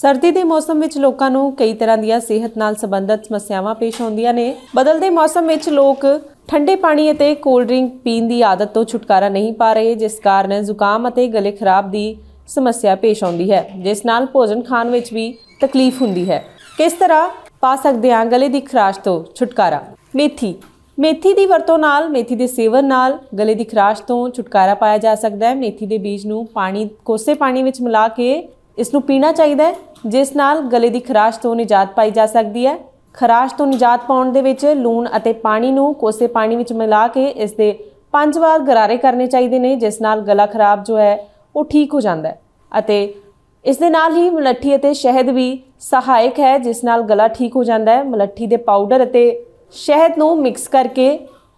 ਸਰਦੀ ਦੇ ਮੌਸਮ ਵਿੱਚ ਲੋਕਾਂ ਨੂੰ ਕਈ ਤਰ੍ਹਾਂ ਦੀਆਂ ਸਿਹਤ ਨਾਲ ਸੰਬੰਧਿਤ ਸਮੱਸਿਆਵਾਂ ਪੇਸ਼ ਆਉਂਦੀਆਂ ਨੇ ਬਦਲਦੇ ਮੌਸਮ ਵਿੱਚ ਲੋਕ ਠੰਡੇ ਪਾਣੀ ਅਤੇ ਕੋਲਡ ਡਰਿੰਕ ਪੀਣ ਦੀ ਆਦਤ ਤੋਂ ਛੁਟਕਾਰਾ ਨਹੀਂ ਪਾ ਰਹੇ ਜਿਸ ਕਾਰਨ ਜ਼ੁਕਾਮ ਅਤੇ ਗਲੇ ਖਰਾਬ ਦੀ ਸਮੱਸਿਆ ਪੇਸ਼ ਆਉਂਦੀ ਹੈ ਜਿਸ ਨਾਲ ਭੋਜਨ ਖਾਣ ਵਿੱਚ ਵੀ ਤਕਲੀਫ ਹੁੰਦੀ ਹੈ ਕਿਸ ਤਰ੍ਹਾਂ ਪਾ ਸਕਦੇ ਹਾਂ ਗਲੇ ਦੀ ਖਰਾਸ਼ ਤੋਂ ਛੁਟਕਾਰਾ ਮੇਥੀ ਮੇਥੀ ਦੀ ਵਰਤੋਂ ਨਾਲ ਮੇਥੀ ਦੇ ਸੇਵਨ ਨਾਲ ਗਲੇ ਦੀ ਖਰਾਸ਼ ਤੋਂ ਛੁਟਕਾਰਾ ਪਾਇਆ ਜਾ ਸਕਦਾ ਹੈ ਮੇਥੀ ਦੇ ਬੀਜ ਨੂੰ ਪਾਣੀ ਕੋਸੇ ਪਾਣੀ ਵਿੱਚ ਮਿਲਾ ਕੇ ਇਸ ਨੂੰ ਪੀਣਾ ਚਾਹੀਦਾ ਹੈ ਜਿਸ ਨਾਲ ਗਲੇ ਦੀ ਖਰਾਸ਼ ਤੋਂ ਨਿਜਾਤ ਪਾਈ ਜਾ ਸਕਦੀ ਹੈ ਖਰਾਸ਼ ਤੋਂ ਨਿਜਾਤ ਪਾਉਣ ਦੇ ਵਿੱਚ ਲੂਣ ਅਤੇ ਪਾਣੀ ਨੂੰ ਕੋਸੇ ਪਾਣੀ ਵਿੱਚ ਮਿਲਾ ਕੇ ਇਸ ਦੇ ਪੰਜ ਵਾਰ ਗਰਾਰੇ ਕਰਨੇ ਚਾਹੀਦੇ ਨੇ ਜਿਸ ਨਾਲ ਗਲਾ ਖਰਾਬ ਜੋ ਹੈ ਉਹ ਠੀਕ ਹੋ ਜਾਂਦਾ ਹੈ ਅਤੇ ਇਸ ਦੇ ਨਾਲ ਹੀ ਮਲੱਠੀ ਅਤੇ ਸ਼ਹਿਦ ਵੀ ਸਹਾਇਕ ਹੈ ਜਿਸ ਨਾਲ ਗਲਾ ਠੀਕ ਹੋ ਜਾਂਦਾ ਹੈ ਮਲੱਠੀ ਦੇ ਪਾਊਡਰ ਅਤੇ ਸ਼ਹਿਦ ਨੂੰ ਮਿਕਸ ਕਰਕੇ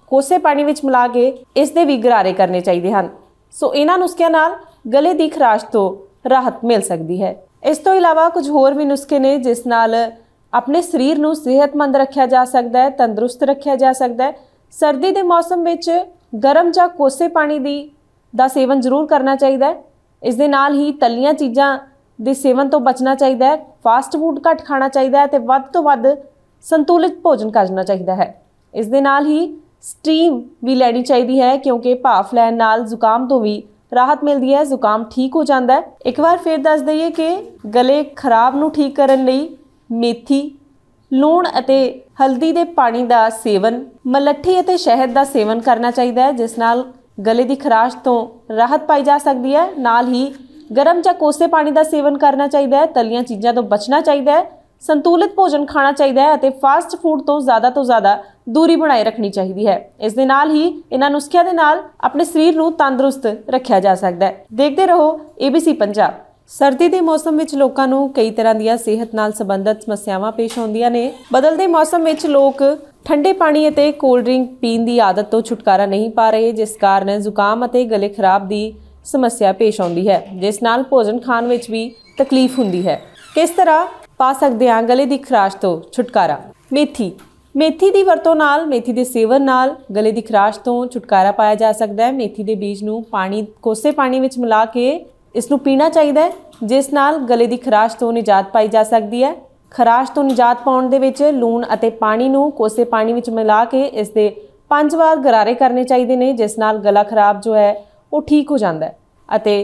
ਕੋਸੇ ਪਾਣੀ ਵਿੱਚ ਮਿਲਾ ਕੇ ਇਸ ਦੇ ਵੀ ਗਰਾਰੇ ਕਰਨੇ ਚਾਹੀਦੇ ਹਨ ਸੋ ਇਹਨਾਂ ਨੁਸਖਿਆਂ ਨਾਲ ਗਲੇ ਦੀ ਖਰਾਸ਼ ਤੋਂ ਰਾਹਤ ਮਿਲ ਸਕਦੀ ਹੈ ਇਸ ਤੋਂ ਇਲਾਵਾ ਕੁਝ ਹੋਰ ਵੀ ਨੁਸਖੇ ਨੇ ਜਿਸ ਨਾਲ ਆਪਣੇ ਸਰੀਰ ਨੂੰ ਸਿਹਤਮੰਦ ਰੱਖਿਆ ਜਾ ਸਕਦਾ ਹੈ ਤੰਦਰੁਸਤ ਰੱਖਿਆ ਜਾ ਸਕਦਾ ਹੈ ਸਰਦੀ ਦੇ ਮੌਸਮ ਵਿੱਚ ਗਰਮ ਜਾਂ ਕੋਸੇ ਪਾਣੀ ਦੀ ਦਾ ਸੇਵਨ ਜ਼ਰੂਰ ਕਰਨਾ ਚਾਹੀਦਾ ਹੈ ਇਸ ਦੇ ਨਾਲ ਹੀ ਤਲੀਆਂ ਚੀਜ਼ਾਂ ਦੇ ਸੇਵਨ ਤੋਂ ਬਚਣਾ ਚਾਹੀਦਾ ਹੈ ਫਾਸਟ ਫੂਡ ਘੱਟ ਖਾਣਾ ਚਾਹੀਦਾ ਹੈ ਤੇ ਵੱਧ ਤੋਂ ਵੱਧ ਸੰਤੁਲਿਤ ਭੋਜਨ ਕਰਨਾ ਚਾਹੀਦਾ ਹੈ ਇਸ ਦੇ ਨਾਲ ਹੀ ਸਟੀਮ ਵੀ ਲੈਣੀ ਚਾਹੀਦੀ ਹੈ ਕਿਉਂਕਿ ਭਾਫ ਲੈਣ ਨਾਲ ਜ਼ੁਕਾਮ ਤੋਂ ਵੀ ਰਾਹਤ ਮਿਲਦੀ ਹੈ ਜ਼ੁਕਾਮ ਠੀਕ ਹੋ ਜਾਂਦਾ ਹੈ ਇੱਕ ਵਾਰ ਫੇਰ ਦੱਸ ਦਈਏ ਕਿ ਗਲੇ ਖਰਾਬ ਨੂੰ ਠੀਕ ਕਰਨ ਲਈ ਮੇਥੀ ਲੂਣ ਅਤੇ ਹਲਦੀ ਦੇ ਪਾਣੀ ਦਾ ਸੇਵਨ ਮਲੱਠੀ ਅਤੇ ਸ਼ਹਿਦ ਦਾ ਸੇਵਨ ਕਰਨਾ ਚਾਹੀਦਾ ਹੈ ਜਿਸ ਨਾਲ ਗਲੇ ਦੀ ਖਰਾਸ਼ ਤੋਂ ਰਾਹਤ ਪਾਈ ਜਾ ਸਕਦੀ ਹੈ ਨਾਲ ਹੀ ਗਰਮ ਜਾਂ ਕੋਸੇ ਪਾਣੀ ਦਾ ਸੇਵਨ ਕਰਨਾ ਚਾਹੀਦਾ ਹੈ ਤਲੀਆਂ ਚੀਜ਼ਾਂ ਤੋਂ ਬਚਣਾ ਚਾਹੀਦਾ ਹੈ ਸੰਤੁਲਿਤ ਭੋਜਨ ਖਾਣਾ ਚਾਹੀਦਾ ਹੈ ਅਤੇ ਫਾਸਟ ਫੂਡ ਤੋਂ ਜ਼ਿਆਦਾ ਤੋਂ ਜ਼ਿਆਦਾ ਦੂਰੀ ਬਣਾਈ ਰੱਖਣੀ ਚਾਹੀਦੀ ਹੈ ਇਸ ਦੇ ਨਾਲ ਹੀ ਇਹਨਾਂ ਨੁਸਖਿਆਂ ਦੇ ਨਾਲ ਆਪਣੇ ਸਰੀਰ ਨੂੰ ਤੰਦਰੁਸਤ ਰੱਖਿਆ ਜਾ ਸਕਦਾ ਹੈ ਦੇਖਦੇ ਰਹੋ ABC ਪੰਜਾਬ ਸਰਦੀ ਦੇ ਮੌਸਮ ਵਿੱਚ ਲੋਕਾਂ ਨੂੰ ਕਈ ਤਰ੍ਹਾਂ ਦੀਆਂ ਸਿਹਤ ਨਾਲ ਸੰਬੰਧਿਤ ਸਮੱਸਿਆਵਾਂ ਪੇਸ਼ ਆਉਂਦੀਆਂ ਨੇ ਬਦਲਦੇ ਮੌਸਮ ਵਿੱਚ ਲੋਕ ਠੰਡੇ ਪਾਣੀ ਅਤੇ ਕੋਲਡ ਡਰਿੰਕ ਪੀਣ ਦੀ ਆਦਤ ਤੋਂ ਛੁਟਕਾਰਾ ਨਹੀਂ ਪਾ ਰਹੇ ਜਿਸ ਕਾਰਨ ਜ਼ੁਕਾਮ ਅਤੇ ਗਲੇ ਖਰਾਬ ਦੀ ਸਮੱਸਿਆ ਪੇਸ਼ ਆਉਂਦੀ ਹੈ ਜਿਸ ਨਾਲ ਭੋਜਨ ਖਾਣ ਵਿੱਚ ਵੀ ਤਕਲੀਫ ਹੁੰਦੀ ਹੈ ਕਿਸ ਤਰ੍ਹਾਂ ਪਾ ਸਕਦੇ ਹਾਂ ਗਲੇ ਦੀ ਖਰਾਸ਼ ਤੋਂ ਛੁਟਕਾਰਾ ਮੇਥੀ ਮੇਥੀ ਦੀ ਵਰਤੋਂ ਨਾਲ ਮੇਥੀ ਦੇ ਸੇਵਨ ਨਾਲ ਗਲੇ ਦੀ ਖਰਾਸ਼ ਤੋਂ ਛੁਟਕਾਰਾ ਪਾਇਆ ਜਾ ਸਕਦਾ ਹੈ ਮੇਥੀ ਦੇ ਬੀਜ ਨੂੰ ਪਾਣੀ ਕੋਸੇ ਪਾਣੀ ਵਿੱਚ ਮਿਲਾ ਕੇ ਇਸ ਨੂੰ ਪੀਣਾ ਚਾਹੀਦਾ ਹੈ ਜਿਸ ਨਾਲ ਗਲੇ ਦੀ ਖਰਾਸ਼ ਤੋਂ ਨਿਜਾਤ ਪਾਈ ਜਾ ਸਕਦੀ ਹੈ ਖਰਾਸ਼ ਤੋਂ ਨਿਜਾਤ ਪਾਉਣ ਦੇ ਵਿੱਚ ਲੂਣ ਅਤੇ ਪਾਣੀ ਨੂੰ ਕੋਸੇ ਪਾਣੀ ਵਿੱਚ ਮਿਲਾ ਕੇ ਇਸ ਦੇ ਪੰਜ ਵਾਰ ਗਰਾਰੇ ਕਰਨੇ ਚਾਹੀਦੇ ਨੇ ਜਿਸ ਨਾਲ ਗਲਾ ਖਰਾਬ ਜੋ ਹੈ ਉਹ ਠੀਕ ਹੋ ਜਾਂਦਾ ਹੈ ਅਤੇ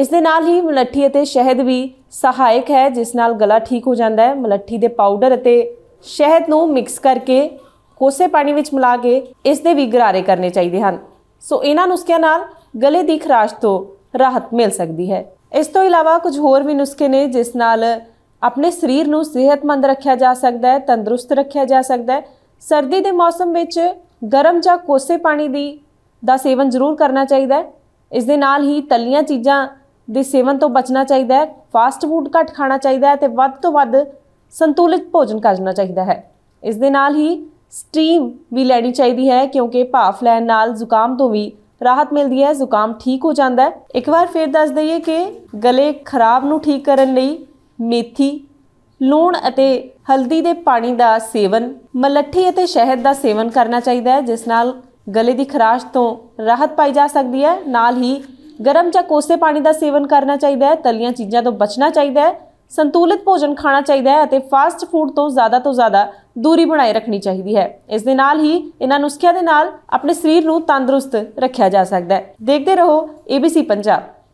ਇਸ ਦੇ ਨਾਲ ਹੀ ਮਲੱਠੀ ਅਤੇ ਸ਼ਹਿਦ ਵੀ ਸਹਾਇਕ ਹੈ ਜਿਸ ਨਾਲ ਗਲਾ ਠੀਕ ਹੋ ਜਾਂਦਾ ਹੈ ਮਲੱਠੀ ਦੇ ਪਾਊਡਰ ਅਤੇ ਸ਼ਹਿਦ ਨੂੰ ਮਿਕਸ ਕਰਕੇ ਕੋਸੇ ਪਾਣੀ ਵਿੱਚ ਮਿਲਾ ਕੇ ਇਸ ਦੇ ਵੀ ਗਰਾਰੇ ਕਰਨੇ ਚਾਹੀਦੇ ਹਨ ਸੋ ਇਹਨਾਂ ਨੁਸਖਿਆਂ ਨਾਲ ਗਲੇ ਦੀ ਖਰਾਸ਼ ਤੋਂ ਰਾਹਤ ਮਿਲ ਸਕਦੀ ਹੈ ਇਸ ਤੋਂ ਇਲਾਵਾ ਕੁਝ ਹੋਰ ਵੀ ਨੁਸਖੇ ਨੇ ਜਿਸ ਨਾਲ ਆਪਣੇ ਸਰੀਰ ਨੂੰ ਸਿਹਤਮੰਦ ਰੱਖਿਆ ਜਾ ਸਕਦਾ ਹੈ ਤੰਦਰੁਸਤ ਰੱਖਿਆ ਜਾ ਸਕਦਾ ਹੈ ਸਰਦੀ ਦੇ ਮੌਸਮ ਵਿੱਚ ਗਰਮ ਜਾਂ ਕੋਸੇ ਪਾਣੀ ਦੀ ਦਾ ਸੇਵਨ ਜ਼ਰੂਰ ਕਰਨਾ ਚਾਹੀਦਾ ਹੈ ਇਸ ਦੇ ਨਾਲ ਹੀ ਤਲੀਆਂ ਚੀਜ਼ਾਂ ਦੇ ਸੇਵਨ ਤੋਂ ਬਚਣਾ ਚਾਹੀਦਾ ਹੈ ਫਾਸਟ ਫੂਡ ਘੱਟ ਖਾਣਾ ਚਾਹੀਦਾ ਹੈ ਤੇ ਵੱਧ ਤੋਂ ਵੱਧ ਸੰਤੁਲਿਤ ਭੋਜਨ ਕਰਨਾ ਚਾਹੀਦਾ ਹੈ ਇਸ ਦੇ ਨਾਲ ਹੀ ਸਟੀਮ ਵੀ ਲੈਣੀ ਚਾਹੀਦੀ ਹੈ ਕਿਉਂਕਿ ਭਾਫ ਲੈਣ ਨਾਲ ਜ਼ੁਕਾਮ ਤੋਂ ਵੀ ਰਾਹਤ ਮਿਲਦੀ ਹੈ ਜ਼ੁਕਾਮ ਠੀਕ ਹੋ ਜਾਂਦਾ ਹੈ ਇੱਕ ਵਾਰ ਫੇਰ ਦੱਸ ਦਈਏ ਕਿ ਗਲੇ ਖਰਾਬ ਨੂੰ ਠੀਕ ਕਰਨ ਲਈ ਮੇਥੀ ਲੂਣ ਅਤੇ ਹਲਦੀ ਦੇ ਪਾਣੀ ਦਾ ਸੇਵਨ ਮਲੱਠੀ ਅਤੇ ਸ਼ਹਿਦ ਦਾ ਸੇਵਨ ਕਰਨਾ ਚਾਹੀਦਾ ਹੈ ਜਿਸ ਨਾਲ ਗਲੇ ਦੀ ਖਰਾਸ਼ ਤੋਂ ਰਾਹਤ ਪਾਈ ਜਾ ਸਕਦੀ ਹੈ ਨਾਲ ਹੀ ਗਰਮ ਜਾਂ ਕੋਸੇ ਪਾਣੀ ਦਾ ਸੇਵਨ ਕਰਨਾ ਚਾਹੀਦਾ ਹੈ ਤਲੀਆਂ ਚੀਜ਼ਾਂ ਤੋਂ ਬਚਣਾ ਚਾਹੀਦਾ ਹੈ ਸੰਤੁਲਿਤ ਭੋਜਨ ਖਾਣਾ ਚਾਹੀਦਾ ਹੈ ਅਤੇ ਫਾਸਟ ਫੂਡ ਤੋਂ ਜ਼ਿਆਦਾ ਤੋਂ ਜ਼ਿਆਦਾ ਦੂਰੀ ਬਣਾਈ ਰੱਖਣੀ ਚਾਹੀਦੀ ਹੈ ਇਸ ਦੇ ਨਾਲ ਹੀ ਇਹਨਾਂ ਨੁਸਖਿਆਂ ਦੇ ਨਾਲ ਆਪਣੇ ਸਰੀਰ ਨੂੰ ਤੰਦਰੁਸਤ ਰੱਖਿਆ ਜਾ ਸਕਦਾ ਹੈ ਦੇਖਦੇ ਰਹੋ ABC ਪੰਜਾਬ